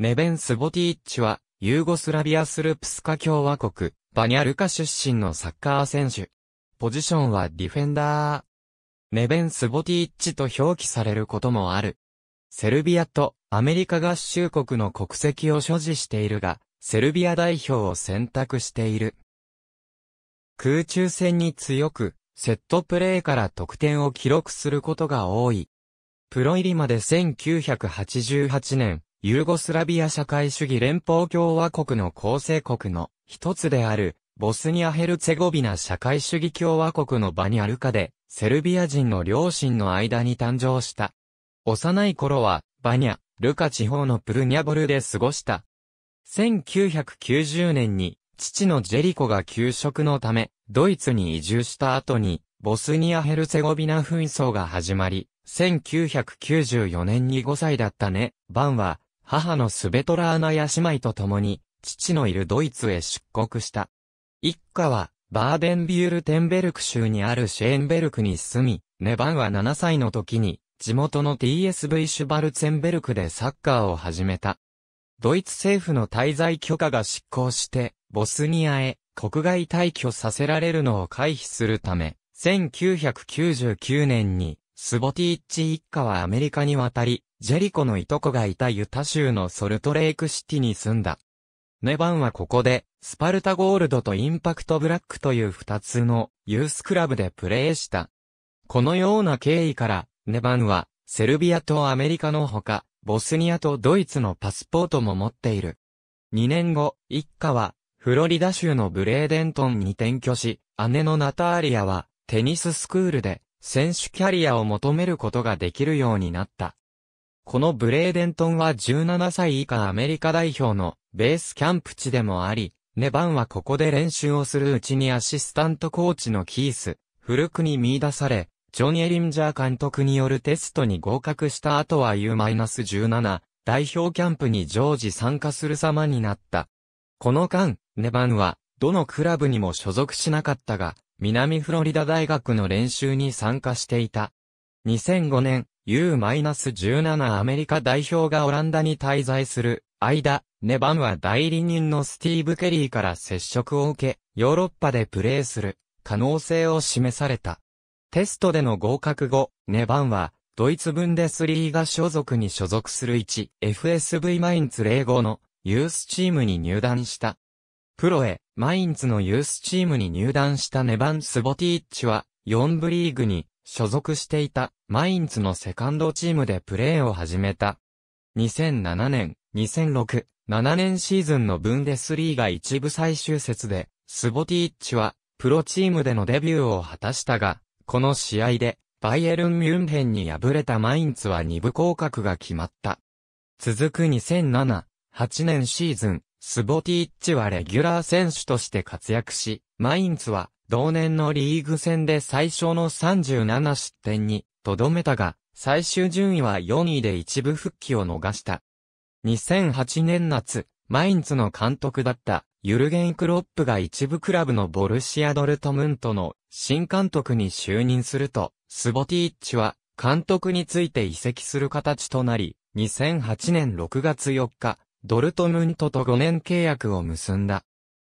ネベン・スボティッチは、ユーゴスラビアスルプスカ共和国、バニャルカ出身のサッカー選手。ポジションはディフェンダー。ネベン・スボティッチと表記されることもある。セルビアとアメリカ合衆国の国籍を所持しているが、セルビア代表を選択している。空中戦に強く、セットプレーから得点を記録することが多い。プロ入りまで1988年、ユーゴスラビア社会主義連邦共和国の構成国の一つである、ボスニア・ヘルツェゴビナ社会主義共和国のバニアルカで、セルビア人の両親の間に誕生した。幼い頃は、バニャ、ルカ地方のプルニャボルで過ごした。1990年に、父のジェリコが休職のため、ドイツに移住した後に、ボスニア・ヘルツェゴビナ紛争が始まり、1994年に5歳だったね、バンは、母のスベトラーナヤ姉妹と共に、父のいるドイツへ出国した。一家は、バーデンビュールテンベルク州にあるシェーンベルクに住み、ネバンは7歳の時に、地元の TSV シュバルツェンベルクでサッカーを始めた。ドイツ政府の滞在許可が失効して、ボスニアへ国外退去させられるのを回避するため、1999年に、スボティッチ一家はアメリカに渡り、ジェリコのいとこがいたユタ州のソルトレイクシティに住んだ。ネバンはここで、スパルタゴールドとインパクトブラックという二つのユースクラブでプレーした。このような経緯から、ネバンは、セルビアとアメリカのほか、ボスニアとドイツのパスポートも持っている。2年後、一家は、フロリダ州のブレーデントンに転居し、姉のナターリアは、テニススクールで、選手キャリアを求めることができるようになった。このブレーデントンは17歳以下アメリカ代表のベースキャンプ地でもあり、ネバンはここで練習をするうちにアシスタントコーチのキース、古くに見出され、ジョン・エリンジャー監督によるテストに合格した後は U-17 代表キャンプに常時参加する様になった。この間、ネバンはどのクラブにも所属しなかったが、南フロリダ大学の練習に参加していた。2005年、U-17 アメリカ代表がオランダに滞在する間、ネバンは代理人のスティーブ・ケリーから接触を受け、ヨーロッパでプレーする可能性を示された。テストでの合格後、ネバンは、ドイツブンデスリーガ所属に所属する 1FSV マインツ05のユースチームに入団した。プロへ、マインツのユースチームに入団したネバン・スボティッチは、4部リーグに所属していたマインツのセカンドチームでプレーを始めた。2007年、2006、7年シーズンのブンデスリーが一部最終節で、スボティッチは、プロチームでのデビューを果たしたが、この試合で、バイエルン・ミュンヘンに敗れたマインツは二部降格が決まった。続く2007、8年シーズン、スボティッチはレギュラー選手として活躍し、マインツは同年のリーグ戦で最小の37失点に、とどめたが、最終順位は4位で一部復帰を逃した。2008年夏、マインツの監督だったユルゲン・クロップが一部クラブのボルシア・ドルトムントの新監督に就任すると、スボティッチは監督について移籍する形となり、2008年6月4日、ドルトムントと5年契約を結んだ。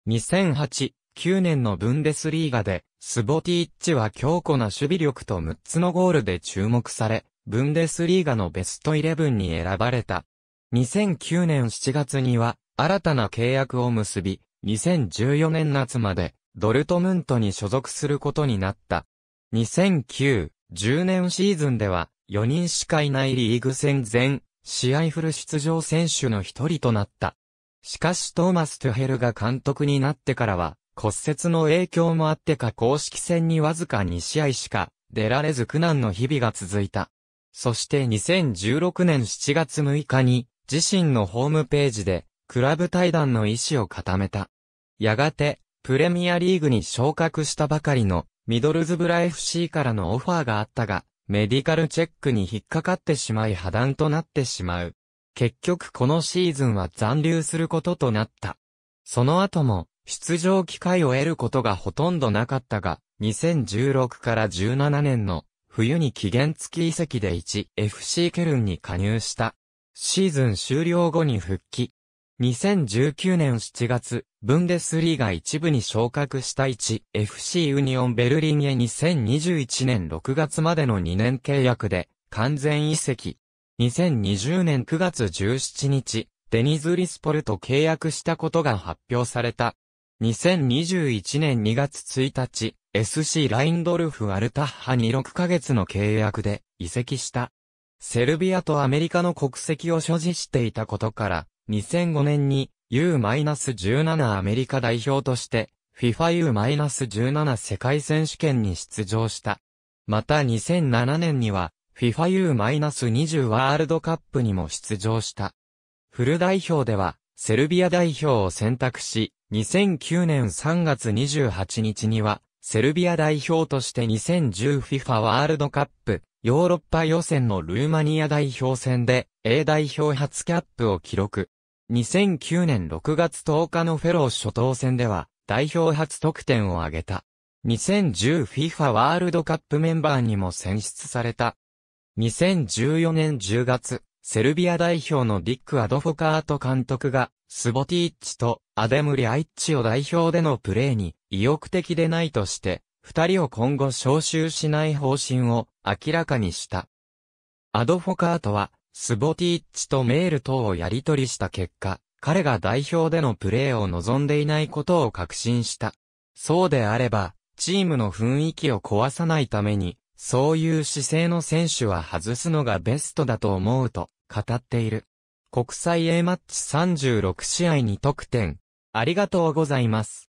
2008、9年のブンデスリーガで、スボティッチは強固な守備力と6つのゴールで注目され、ブンデスリーガのベストイレブンに選ばれた。2009年7月には、新たな契約を結び、2014年夏まで、ドルトムントに所属することになった。2009、10年シーズンでは、4人しかいないリーグ戦前、試合フル出場選手の一人となった。しかしトーマス・トゥヘルが監督になってからは、骨折の影響もあってか公式戦にわずか2試合しか出られず苦難の日々が続いた。そして2016年7月6日に自身のホームページでクラブ対談の意思を固めた。やがてプレミアリーグに昇格したばかりのミドルズブラ FC からのオファーがあったが、メディカルチェックに引っかかってしまい破談となってしまう。結局このシーズンは残留することとなった。その後も、出場機会を得ることがほとんどなかったが、2016から17年の冬に期限付き移籍で 1FC ケルンに加入した。シーズン終了後に復帰。2019年7月、ブンデスリーが一部に昇格した 1FC ユニオンベルリンへ2021年6月までの2年契約で完全移籍。2020年9月17日、デニズ・リスポルと契約したことが発表された。2021年2月1日、SC ラインドルフ・アルタッハに6ヶ月の契約で移籍した。セルビアとアメリカの国籍を所持していたことから、2005年に U-17 アメリカ代表として FIFAU-17 世界選手権に出場した。また2007年には FIFAU-20 ワールドカップにも出場した。フル代表ではセルビア代表を選択し、2009年3月28日には、セルビア代表として 2010FIFA ワールドカップヨーロッパ予選のルーマニア代表戦で A 代表初キャップを記録。2009年6月10日のフェロー初等戦では代表初得点を挙げた。2010FIFA ワールドカップメンバーにも選出された。2014年10月、セルビア代表のディック・アドフォカート監督がスボティッチとアデムリ・アイッチを代表でのプレーに意欲的でないとして、二人を今後招集しない方針を明らかにした。アドフォカートは、スボティッチとメール等をやり取りした結果、彼が代表でのプレーを望んでいないことを確信した。そうであれば、チームの雰囲気を壊さないために、そういう姿勢の選手は外すのがベストだと思うと語っている。国際 A マッチ36試合に得点。ありがとうございます。